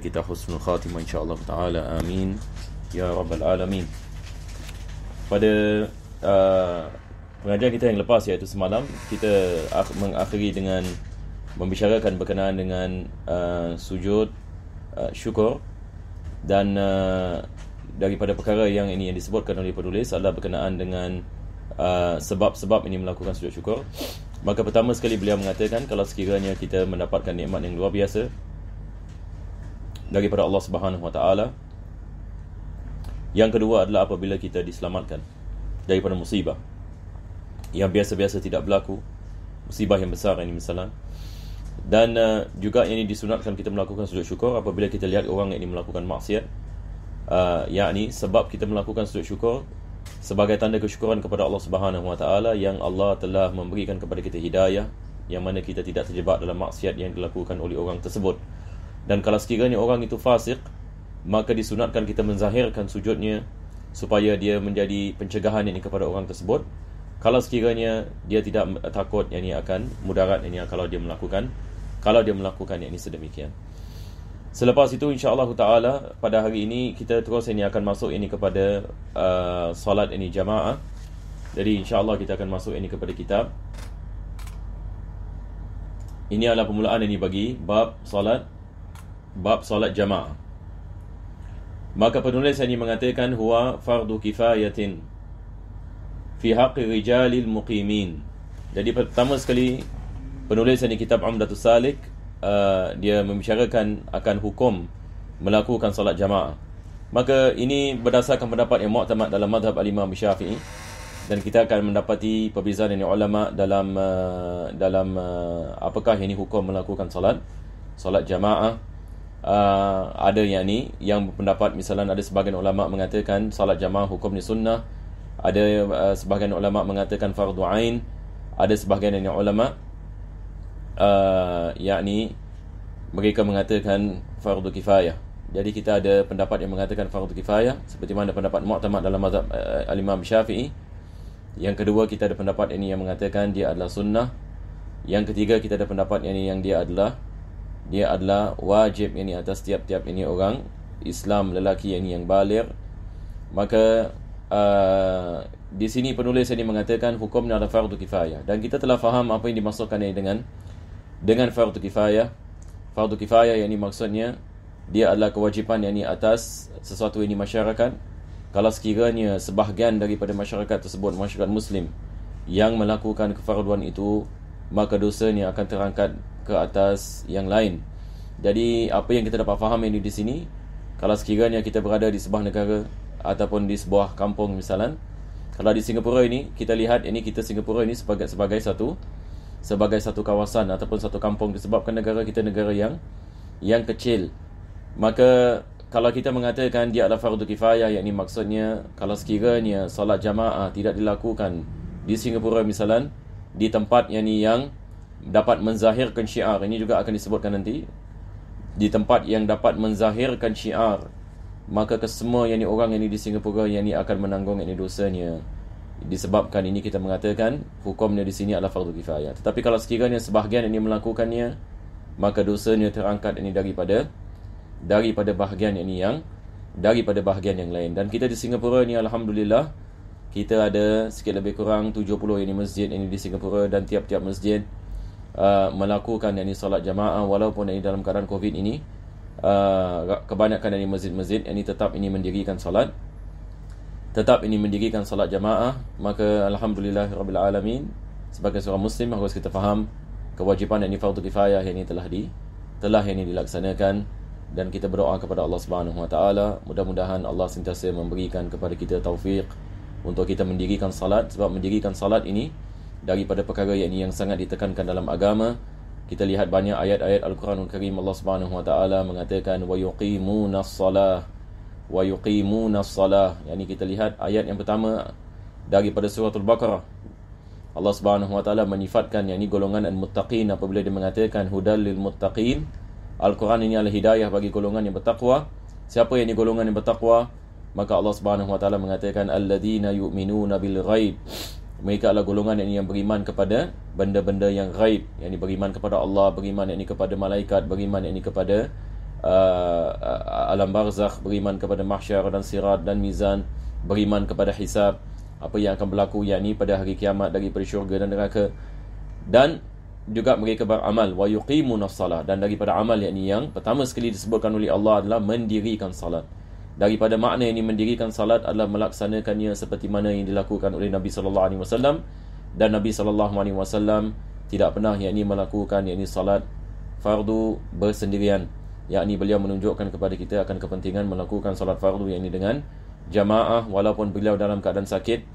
kita husnul khatimah insya Allah taala amin ya rabbal alamin pada uh, pengajian kita yang lepas iaitu semalam kita mengakhiri dengan membicarakan berkenaan dengan uh, sujud uh, syukur dan uh, daripada perkara yang ini yang disebutkan oleh penulis adalah berkenaan dengan uh, sebab-sebab ini melakukan sujud syukur maka pertama sekali beliau mengatakan kalau sekiranya kita mendapatkan nikmat yang luar biasa daripada Allah Subhanahu Wa Taala. Yang kedua adalah apabila kita diselamatkan daripada musibah yang biasa-biasa tidak berlaku, musibah yang besar ini misalnya. Dan uh, juga ini disunatkan kita melakukan sujud syukur apabila kita lihat orang yang ini melakukan maksiat. Uh, yakni sebab kita melakukan sujud syukur sebagai tanda kesyukuran kepada Allah Subhanahu Wa Taala yang Allah telah memberikan kepada kita hidayah yang mana kita tidak terjebak dalam maksiat yang dilakukan oleh orang tersebut. Dan kalau sekiranya orang itu fasik Maka disunatkan kita menzahirkan sujudnya Supaya dia menjadi pencegahan ini kepada orang tersebut Kalau sekiranya dia tidak takut yang ini akan mudarat ini Kalau dia melakukan Kalau dia melakukan yang ini sedemikian Selepas itu insya Allah, ta'ala Pada hari ini kita terus ini akan masuk ini kepada uh, Salat ini jamaah Jadi Allah kita akan masuk ini kepada kitab Ini adalah permulaan ini bagi bab salat Bab solat jamaah Maka penulis ini mengatakan huwa fardu kifayatin fi haqqi rijalil muqimin. Jadi pertama sekali penulis ini kitab Umdatus Salik uh, dia membicarakan akan hukum melakukan solat jamaah. Maka ini berdasarkan pendapat yang muktamad dalam mazhab alimah imam dan kita akan mendapati perbezaan ini ulama dalam uh, dalam uh, apakah ini hukum melakukan solat solat jamaah Uh, ada yang ni yang berpendapat misalnya ada sebahagian ulama mengatakan salat jamaah hukumnya sunnah ada uh, sebahagian ulama mengatakan fardu ain ada sebahagian yang ulama uh, yakni mereka mengatakan fardu kifayah jadi kita ada pendapat yang mengatakan fardu kifayah seperti mana pendapat muktamad dalam mazhab uh, al-Imam Syafi'i yang kedua kita ada pendapat ini yang mengatakan dia adalah sunnah yang ketiga kita ada pendapat yang ini yang dia adalah dia adalah wajib ini atas tiap-tiap ini orang Islam lelaki yang yang balir maka uh, di sini penulis ini mengatakan hukum ni adalah fardu kifayah dan kita telah faham apa yang dimaksudkan ini dengan dengan fardu kifayah fardu kifayah yang ini maksudnya dia adalah kewajipan yang ini atas sesuatu ini masyarakat kalau sekiranya sebahagian daripada masyarakat tersebut masyarakat muslim yang melakukan kefarduan itu maka dosanya akan terangkat ke atas yang lain. Jadi apa yang kita dapat faham ini di sini, kalau sekiranya kita berada di sebuah negara ataupun di sebuah kampung misalan, kalau di Singapura ini kita lihat ini kita Singapura ini sebagai sebagai satu sebagai satu kawasan ataupun satu kampung disebabkan negara kita negara yang yang kecil. Maka kalau kita mengatakan dia adalah fardu kifayah yang ini maksudnya kalau sekiranya salat jamaah tidak dilakukan di Singapura misalan di tempat yang ini yang dapat menzahirkan syiar ini juga akan disebutkan nanti di tempat yang dapat menzahirkan syiar maka kesemua yang ini orang yang ini di Singapura yang ini akan menanggung ini dosanya disebabkan ini kita mengatakan hukumnya di sini adalah fardu kifayah tetapi kalau sekiranya sebahagian ini melakukannya maka dosanya terangkat ini daripada daripada bahagian yang ini yang daripada bahagian yang lain dan kita di Singapura ini alhamdulillah kita ada sikit lebih kurang 70 ini masjid ini di Singapura dan tiap-tiap masjid Uh, melakukan ini solat jamaah walaupun ini dalam keadaan covid ini uh, kebanyakan dari masjid-masjid ini tetap ini mendirikan solat tetap ini mendirikan solat jamaah maka alhamdulillah rabbil alamin sebagai seorang muslim harus kita faham kewajipan yakni fardu kifayah yang ini telah di telah ini dilaksanakan dan kita berdoa kepada Allah Subhanahu Wa Taala mudah-mudahan Allah sentiasa memberikan kepada kita taufik untuk kita mendirikan salat sebab mendirikan salat ini daripada perkara yang ini yang sangat ditekankan dalam agama kita lihat banyak ayat-ayat Al-Quranul Karim Allah Subhanahu Wa Taala mengatakan wa yuqimuna salah wa yuqimuna salah yakni kita lihat ayat yang pertama daripada surah Al-Baqarah Allah Subhanahu Wa Taala menyifatkan yakni golongan al-muttaqin apabila dia mengatakan hudal lil muttaqin Al-Quran ini adalah hidayah bagi golongan yang bertakwa siapa yang ini golongan yang bertakwa maka Allah Subhanahu Wa Taala mengatakan alladziina yu'minuuna bil ghaib mereka adalah golongan yang, yang beriman kepada benda-benda yang ghaib Yang beriman kepada Allah, beriman yang ini kepada malaikat, beriman yang ini kepada uh, uh, alam barzakh Beriman kepada mahsyar dan sirat dan mizan Beriman kepada hisab Apa yang akan berlaku yang ini pada hari kiamat daripada syurga dan neraka Dan juga mereka beramal wa yuqimuna salat dan daripada amal yakni yang pertama sekali disebutkan oleh Allah adalah mendirikan salat daripada makna yang mendirikan salat adalah melaksanakannya seperti mana yang dilakukan oleh Nabi sallallahu alaihi wasallam dan Nabi sallallahu alaihi wasallam tidak pernah yakni melakukan yakni salat fardu bersendirian yakni beliau menunjukkan kepada kita akan kepentingan melakukan salat fardu yakni dengan jamaah walaupun beliau dalam keadaan sakit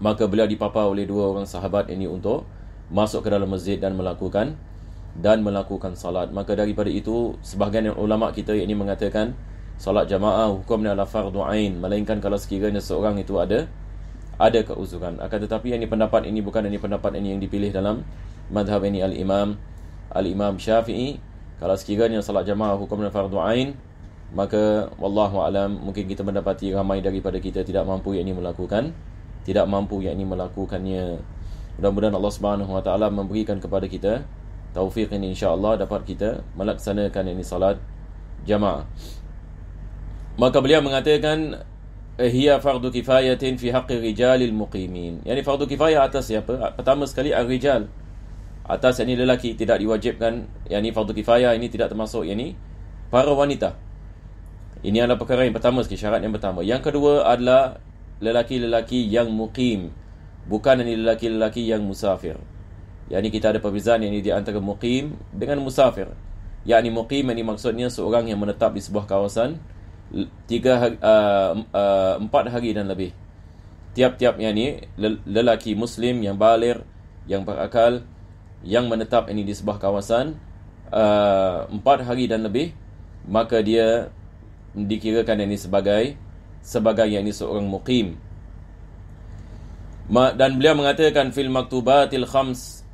maka beliau dipapah oleh dua orang sahabat ini untuk masuk ke dalam masjid dan melakukan dan melakukan salat maka daripada itu sebahagian ulama kita yakni mengatakan Salat jamaah hukumnya adalah fardu ain melainkan kalau sekiranya seorang itu ada ada keuzuran akan tetapi yang ini pendapat ini bukan ini pendapat ini yang dipilih dalam madhab ini al imam al imam syafi'i kalau sekiranya salat jamaah hukumnya fardu ain maka wallahu alam mungkin kita mendapati ramai daripada kita tidak mampu yang ini melakukan tidak mampu yang ini melakukannya mudah-mudahan Allah Subhanahu wa taala memberikan kepada kita taufik ini insyaallah dapat kita melaksanakan ini salat jamaah maka beliau mengatakan eh, hiya fardu kifayatin fi haqqi rijalil muqimin yani fardu kifayah atas siapa pertama sekali ar-rijal atas ini lelaki tidak diwajibkan yakni fardu kifayah ini tidak termasuk ini. para wanita ini adalah perkara yang pertama sekali syarat yang pertama yang kedua adalah lelaki-lelaki yang muqim bukan ini lelaki-lelaki yang musafir yakni kita ada perbezaan ini di antara muqim dengan musafir yakni muqim ini maksudnya seorang yang menetap di sebuah kawasan tiga uh, uh, empat hari dan lebih tiap-tiap yang ini lelaki muslim yang balir yang berakal yang menetap ini di sebuah kawasan uh, empat hari dan lebih maka dia dikirakan ini sebagai sebagai yang ini seorang muqim Ma, dan beliau mengatakan fil maktubatil khams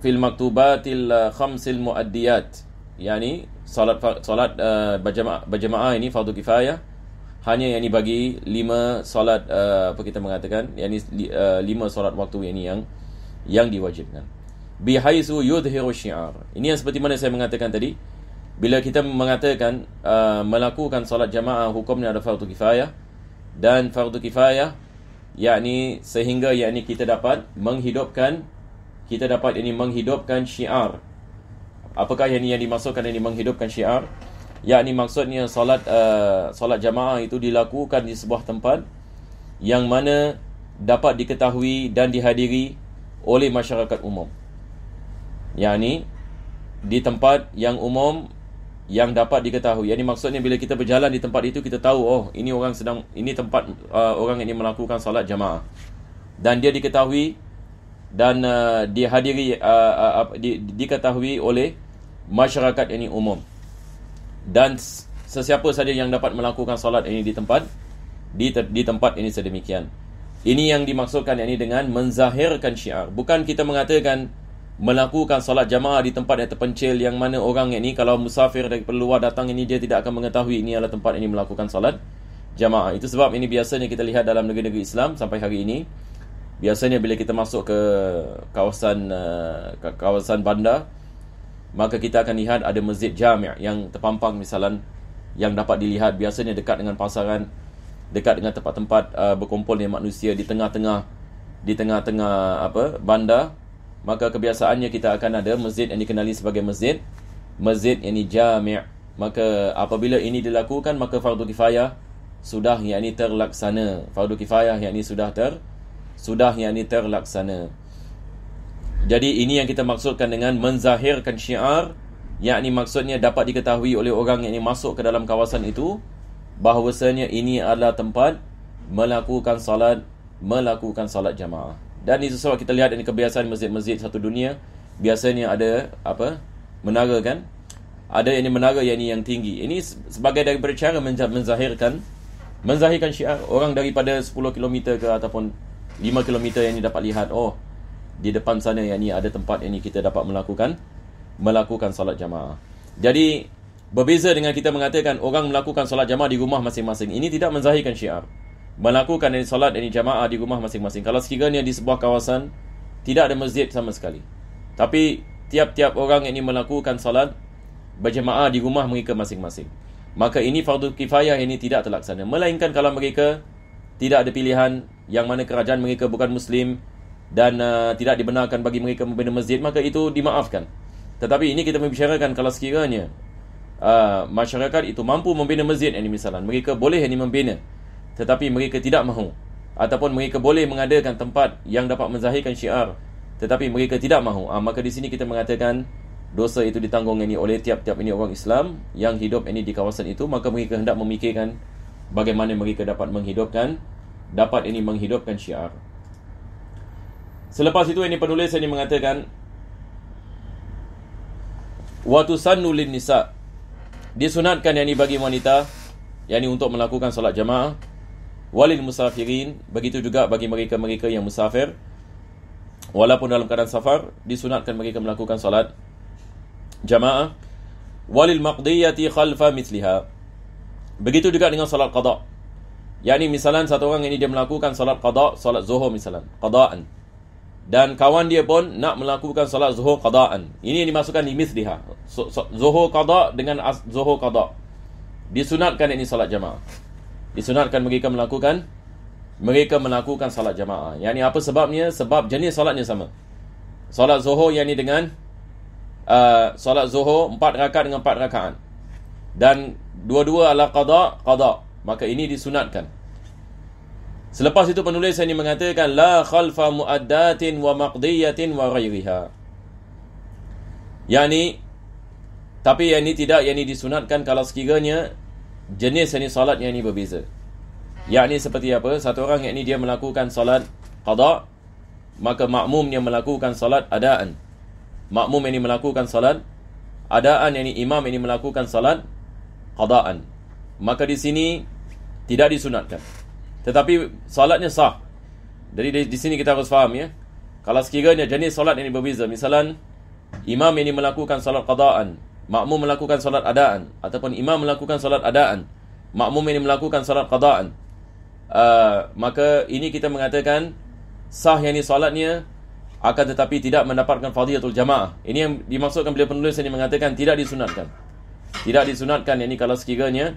fil maktubatil khamsil muaddiyat ini. Salat salat uh, berjemaah berjemaah ini fardu kifayah hanya yang ini bagi lima salat uh, apa kita mengatakan yang ini uh, lima salat waktu yang ini yang yang diwajibkan bi haitsu yudhiru syiar ini yang seperti mana saya mengatakan tadi bila kita mengatakan uh, melakukan salat jemaah hukumnya ada fardu kifayah dan fardu kifayah yakni sehingga yakni kita dapat menghidupkan kita dapat ini menghidupkan syiar Apakah yang ini yang dimaksudkan ini menghidupkan syiar? Ya, ini maksudnya solat uh, eh, solat jamaah itu dilakukan di sebuah tempat yang mana dapat diketahui dan dihadiri oleh masyarakat umum. Yang ini di tempat yang umum yang dapat diketahui. Yang ini maksudnya bila kita berjalan di tempat itu kita tahu oh ini orang sedang ini tempat uh, orang ini melakukan solat jamaah. Dan dia diketahui dan uh, dihadiri uh, uh, uh, di, diketahui oleh masyarakat ini umum dan sesiapa saja yang dapat melakukan solat ini di tempat di, ter, di tempat ini sedemikian ini yang dimaksudkan ini dengan menzahirkan syiar bukan kita mengatakan melakukan solat jamaah di tempat yang terpencil yang mana orang ini kalau musafir dari luar datang ini dia tidak akan mengetahui ini adalah tempat ini melakukan solat jamaah itu sebab ini biasanya kita lihat dalam negeri-negeri Islam sampai hari ini biasanya bila kita masuk ke kawasan uh, kawasan bandar maka kita akan lihat ada masjid jami' yang terpampang misalan yang dapat dilihat biasanya dekat dengan pasaran dekat dengan tempat-tempat uh, berkumpulnya manusia di tengah-tengah di tengah-tengah apa bandar maka kebiasaannya kita akan ada masjid yang dikenali sebagai masjid masjid yang ini jami' maka apabila ini dilakukan maka fardu kifayah sudah yang ini terlaksana fardu kifayah ini sudah ter, sudah yang ini terlaksana. Jadi ini yang kita maksudkan dengan menzahirkan syiar, Yang ini maksudnya dapat diketahui oleh orang yang ini masuk ke dalam kawasan itu bahawasanya ini adalah tempat melakukan salat, melakukan salat jamaah. Dan itu sebab kita lihat ini kebiasaan masjid-masjid satu dunia biasanya ada apa? menara kan? Ada yang ini menara yang ini yang tinggi. Ini sebagai daripada cara menzahirkan menzahirkan syiar orang daripada 10 km ke ataupun 5 km yang ni dapat lihat oh di depan sana yang ni ada tempat yang ni kita dapat melakukan melakukan solat jamaah. Jadi berbeza dengan kita mengatakan orang melakukan solat jamaah di rumah masing-masing. Ini tidak menzahirkan syiar. Melakukan ini solat ini jamaah di rumah masing-masing. Kalau sekiranya di sebuah kawasan tidak ada masjid sama sekali. Tapi tiap-tiap orang ini melakukan solat berjemaah di rumah mereka masing-masing. Maka ini fardu kifayah ini tidak terlaksana. Melainkan kalau mereka tidak ada pilihan yang mana kerajaan mereka bukan muslim dan uh, tidak dibenarkan bagi mereka membina masjid maka itu dimaafkan tetapi ini kita membicarakan kalau sekiranya uh, masyarakat itu mampu membina masjid ini misalan mereka boleh ini membina tetapi mereka tidak mahu ataupun mereka boleh mengadakan tempat yang dapat menzahirkan syiar tetapi mereka tidak mahu uh, maka di sini kita mengatakan dosa itu ditanggung ini oleh tiap-tiap ini orang Islam yang hidup ini di kawasan itu maka mereka hendak memikirkan bagaimana mereka dapat menghidupkan dapat ini menghidupkan syiar selepas itu ini penulis ini mengatakan waktu sanu lin nisa disunatkan yang ini bagi wanita yang ini untuk melakukan solat jemaah walil musafirin begitu juga bagi mereka-mereka yang musafir walaupun dalam keadaan safar disunatkan mereka melakukan solat jemaah walil maqdiyati khalfa mithliha Begitu juga dengan solat qada. Yang ini misalnya satu orang ini dia melakukan solat qada, solat zuhur misalnya. Qada'an. Dan kawan dia pun nak melakukan solat zuhur qada'an. Ini yang dimasukkan di misliha. Zuhur qada' dengan zuhur qada'. Disunatkan ini solat jamaah. Disunatkan mereka melakukan mereka melakukan solat jamaah. Yang ini apa sebabnya? Sebab jenis solatnya sama. Solat zuhur yang ini dengan uh, solat zuhur empat rakaat dengan empat rakaat. Dan dua-dua ala qada qada maka ini disunatkan selepas itu penulis ini mengatakan la khalfa muaddatin wa maqdiyatin wa ghairiha Yani, tapi yang ini tidak yang ini disunatkan kalau sekiranya jenis ini salat yang ini berbeza yakni seperti apa satu orang yang ini dia melakukan salat qada maka makmum yang melakukan salat adaan makmum ini melakukan salat adaan yang ini imam ini melakukan salat qadaan maka di sini tidak disunatkan tetapi salatnya sah jadi di, di sini kita harus faham ya kalau sekiranya jenis salat ini berbeza misalnya imam ini melakukan salat qadaan makmum melakukan salat adaan ataupun imam melakukan salat adaan makmum ini melakukan salat qadaan uh, maka ini kita mengatakan sah yang ini solatnya akan tetapi tidak mendapatkan fadiyatul jamaah. Ini yang dimaksudkan beliau penulis ini mengatakan tidak disunatkan tidak disunatkan yang ini kalau sekiranya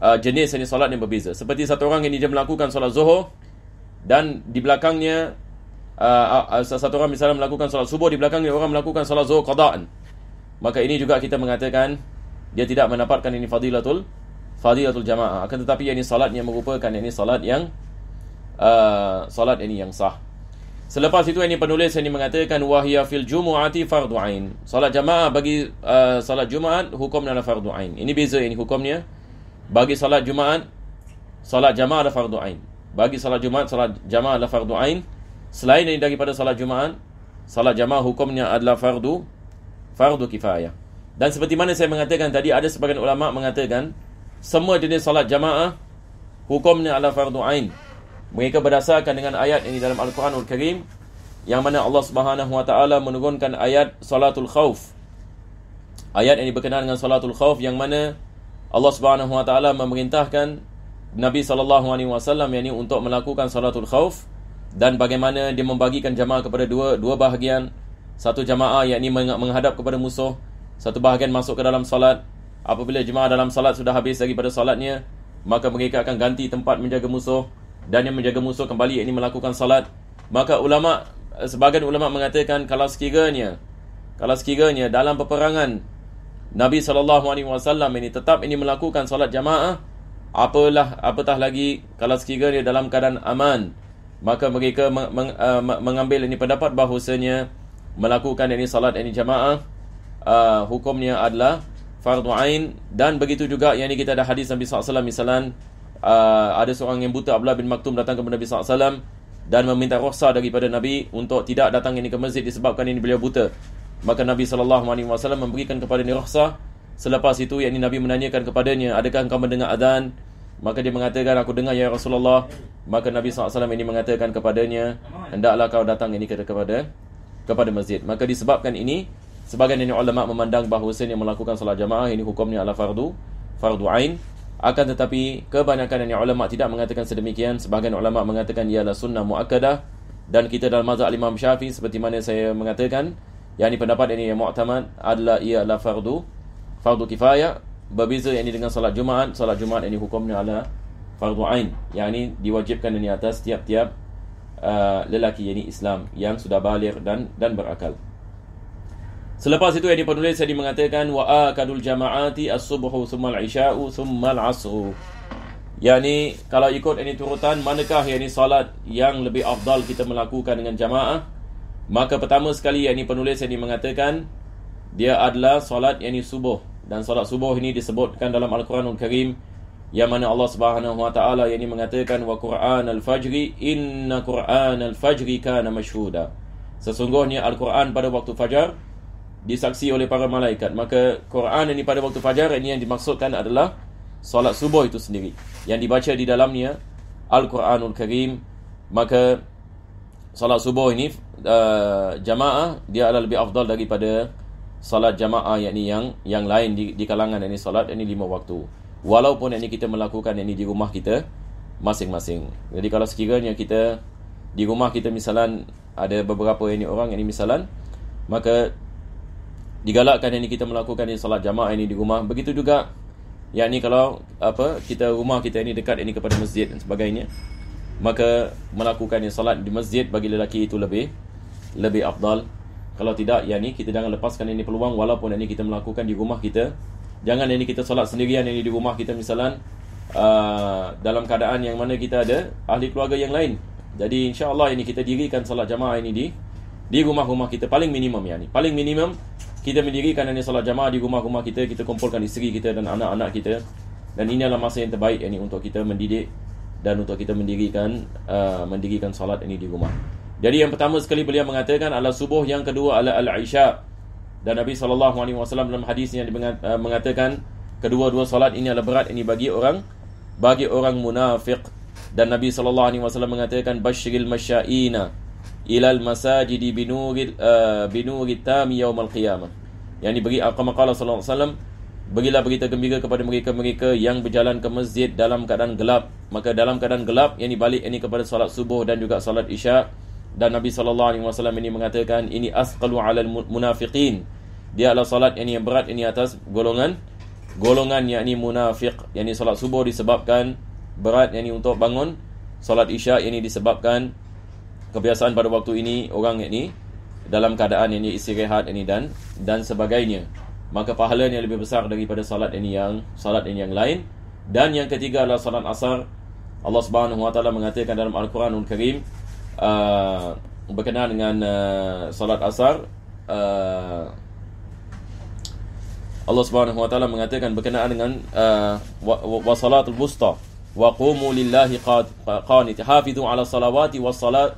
uh, jenis ini solat yang berbeza. Seperti satu orang ini dia melakukan solat zuhur dan di belakangnya uh, uh, uh satu orang misalnya melakukan solat subuh di belakangnya orang melakukan solat zuhur qada'an. Maka ini juga kita mengatakan dia tidak mendapatkan ini fadilatul fadilatul jamaah. Akan tetapi yang ini solatnya merupakan yang ini solat yang uh, solat ini yang sah. Selepas itu ini penulis ini mengatakan wahya fil jumuati fardu ain. Solat jemaah bagi uh, solat Jumaat hukumnya adalah fardu ain. Ini beza ini hukumnya. Bagi salat Jumaat salat jamaah adalah fardu ain. Bagi salat Jumaat salat jamaah adalah fardu ain. Selain ini daripada salat Jumaat salat jamaah hukumnya adalah fardu fardu kifayah. Dan seperti mana saya mengatakan tadi ada sebahagian ulama mengatakan semua jenis salat jamaah hukumnya adalah fardu ain. Mereka berdasarkan dengan ayat ini dalam Al-Quranul Karim yang mana Allah Subhanahu Wa Taala menurunkan ayat Salatul Khawf. Ayat ini berkenaan dengan Salatul Khawf yang mana Allah Subhanahu Wa Taala memerintahkan Nabi Sallallahu Alaihi Wasallam yang ini untuk melakukan Salatul Khawf dan bagaimana dia membagikan jamaah kepada dua dua bahagian. Satu jamaah yang ini menghadap kepada musuh. Satu bahagian masuk ke dalam salat. Apabila jemaah dalam salat sudah habis daripada salatnya, maka mereka akan ganti tempat menjaga musuh dan yang menjaga musuh kembali ini melakukan salat maka ulama sebagian ulama mengatakan kalau sekiranya kalau sekiranya dalam peperangan Nabi sallallahu alaihi wasallam ini tetap ini melakukan salat jamaah apalah apatah lagi kalau sekiranya dalam keadaan aman maka mereka meng, meng, uh, mengambil ini pendapat bahawasanya melakukan ini salat ini jamaah uh, hukumnya adalah fardu ain dan begitu juga yang ini kita ada hadis Nabi sallallahu alaihi wasallam misalnya uh, ada seorang yang buta Abdullah bin Maktum datang kepada Nabi sallallahu alaihi wasallam dan meminta rukhsah daripada Nabi untuk tidak datang ini ke masjid disebabkan ini beliau buta. Maka Nabi sallallahu alaihi wasallam memberikan kepada ini rukhsah. Selepas itu yakni Nabi menanyakan kepadanya, "Adakah engkau mendengar azan?" Maka dia mengatakan, "Aku dengar ya Rasulullah." Maka Nabi sallallahu alaihi wasallam ini mengatakan kepadanya, "Hendaklah kau datang ini kepada kepada masjid." Maka disebabkan ini sebagian ini ulama memandang bahawa sen yang melakukan solat jamaah ini hukumnya ala fardu fardu ain akan tetapi kebanyakan yang ulama tidak mengatakan sedemikian Sebahagian ulama mengatakan ialah sunnah mu'akkadah Dan kita dalam mazhab Imam Syafi'i seperti mana saya mengatakan Yang ini pendapat ini yang mu'tamad adalah ialah fardu Fardu kifayah Berbeza yang ini dengan salat Jumaat Salat Jumaat ini hukumnya adalah fardu ain Yang ini diwajibkan ini atas tiap-tiap uh, lelaki yang ini Islam Yang sudah balir dan dan berakal Selepas itu yang penulis tadi mengatakan wa akadul jamaati as-subhu thumma al-isha'u thumma al-'ashru. Yani kalau ikut ini turutan manakah yang ini salat yang lebih afdal kita melakukan dengan jamaah? Maka pertama sekali yang ini penulis tadi mengatakan dia adalah salat yang ini subuh dan salat subuh ini disebutkan dalam Al-Quranul Karim yang mana Allah Subhanahu Wa Taala yang ini mengatakan wa Quran al-fajri inna Quran al-fajri kana mashhuda. Sesungguhnya Al-Quran pada waktu fajar disaksi oleh para malaikat maka Quran ini pada waktu fajar ini yang dimaksudkan adalah solat subuh itu sendiri yang dibaca di dalamnya Al-Quranul Karim maka solat subuh ini uh, jamaah dia adalah lebih afdal daripada solat jamaah yakni yang yang lain di, di kalangan ini solat ini lima waktu walaupun ini kita melakukan ini di rumah kita masing-masing jadi kalau sekiranya kita di rumah kita misalan ada beberapa ini orang ini misalan maka digalakkan ini kita melakukan ini salat jamaah ini di rumah begitu juga yakni kalau apa kita rumah kita ini dekat ini kepada masjid dan sebagainya maka melakukan ini salat di masjid bagi lelaki itu lebih lebih afdal kalau tidak yakni kita jangan lepaskan ini peluang walaupun ini kita melakukan di rumah kita jangan ini kita solat sendirian ini di rumah kita misalnya uh, dalam keadaan yang mana kita ada ahli keluarga yang lain jadi insyaallah ini kita dirikan salat jamaah ini di di rumah-rumah kita paling minimum yakni paling minimum kita mendirikan hanya salat jamaah di rumah-rumah kita kita kumpulkan isteri kita dan anak-anak kita dan ini adalah masa yang terbaik ini untuk kita mendidik dan untuk kita mendirikan uh, mendirikan salat ini di rumah jadi yang pertama sekali beliau mengatakan ala subuh yang kedua ala al-isya dan Nabi saw dalam hadis yang uh, mengatakan kedua-dua salat ini adalah berat ini bagi orang bagi orang munafik dan Nabi saw mengatakan basyiril masyaina ila al-masajid bi nuri bi nuri eh, tam yaum al-qiyamah. Yang diberi al-Qamah sallallahu alaihi wasallam Berilah berita gembira kepada mereka-mereka yang berjalan ke masjid dalam keadaan gelap. Maka dalam keadaan gelap, yang ini balik ini kepada solat subuh dan juga solat isya. Dan Nabi Sallallahu Alaihi Wasallam ini mengatakan, ini asqalu al munafiqin. Dia adalah solat yang berat, ini atas golongan. Golongan yang ini munafiq, yang ini solat subuh disebabkan berat, yang ini untuk bangun. Solat isya ini disebabkan kebiasaan pada waktu ini orang ini dalam keadaan ini istirahat ini dan dan sebagainya maka pahalanya lebih besar daripada salat ini yang salat ini yang lain dan yang ketiga adalah salat asar Allah Subhanahu wa taala mengatakan dalam Al-Quranul Karim uh, berkenaan dengan uh, salat asar uh, Allah Subhanahu wa taala mengatakan berkenaan dengan uh, wasalatul wa, wa, wa busta wa qumu lillahi qanit hafidhu ala salawati was salat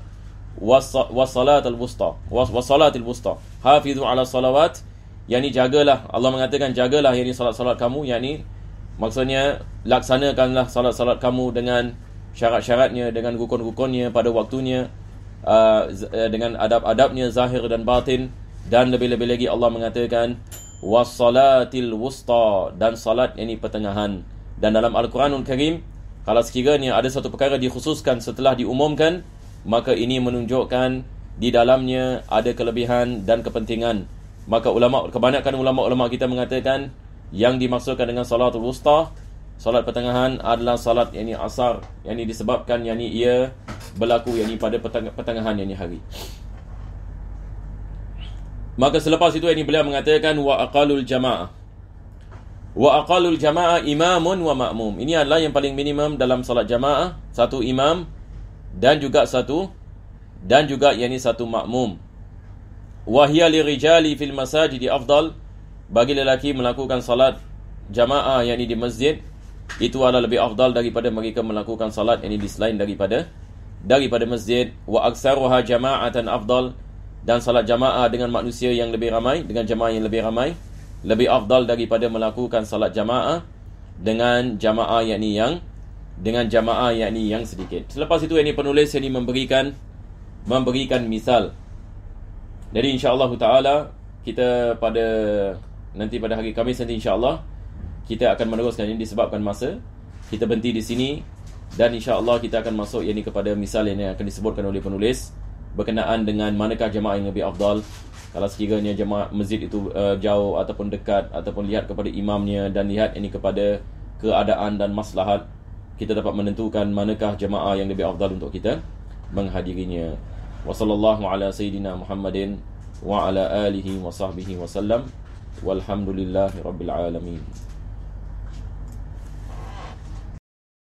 wasalat al-busta wasalat al-busta hafizu ala salawat yakni jagalah Allah mengatakan jagalah yakni Salat Salat kamu yakni maksudnya laksanakanlah Salat Salat kamu dengan syarat-syaratnya dengan gukun rukunnya pada waktunya uh, uh, dengan adab-adabnya zahir dan batin dan lebih-lebih lagi Allah mengatakan wasalatil wusta dan salat ini pertengahan dan dalam al-Quranul Karim kalau sekiranya ada satu perkara dikhususkan setelah diumumkan maka ini menunjukkan di dalamnya ada kelebihan dan kepentingan. Maka ulama kebanyakan ulama-ulama kita mengatakan yang dimaksudkan dengan salat wusta, salat pertengahan adalah salat yang ini asar, yang ini disebabkan yang ini ia berlaku yang ini pada pertengahan yang ini hari. Maka selepas itu ini beliau mengatakan wa aqalul jamaah. Wa aqalul jamaah imamun wa makmum Ini adalah yang paling minimum dalam salat jamaah, satu imam dan juga satu dan juga yang satu makmum wahia lirijali fil masajid afdal bagi lelaki melakukan salat jamaah yang di masjid itu adalah lebih afdal daripada mereka melakukan salat yang ini di selain daripada daripada masjid wa aktsaruha jama'atan afdal dan salat jamaah dengan manusia yang lebih ramai dengan jamaah yang lebih ramai lebih afdal daripada melakukan salat jamaah dengan jamaah yang yang dengan jamaah yakni yang sedikit. Selepas itu ini penulis ini memberikan memberikan misal. Jadi insya-Allah taala kita pada nanti pada hari Khamis nanti insya-Allah kita akan meneruskan ini disebabkan masa. Kita berhenti di sini dan insya-Allah kita akan masuk ini kepada misal yang akan disebutkan oleh penulis berkenaan dengan manakah jamaah yang lebih afdal kalau sekiranya jemaah masjid itu uh, jauh ataupun dekat ataupun lihat kepada imamnya dan lihat ini kepada keadaan dan maslahat kita dapat menentukan manakah jemaah yang lebih afdal untuk kita menghadirinya. Wassallallahu ala sayidina Muhammadin wa ala alihi wa wasallam. Walhamdulillahirabbil alamin.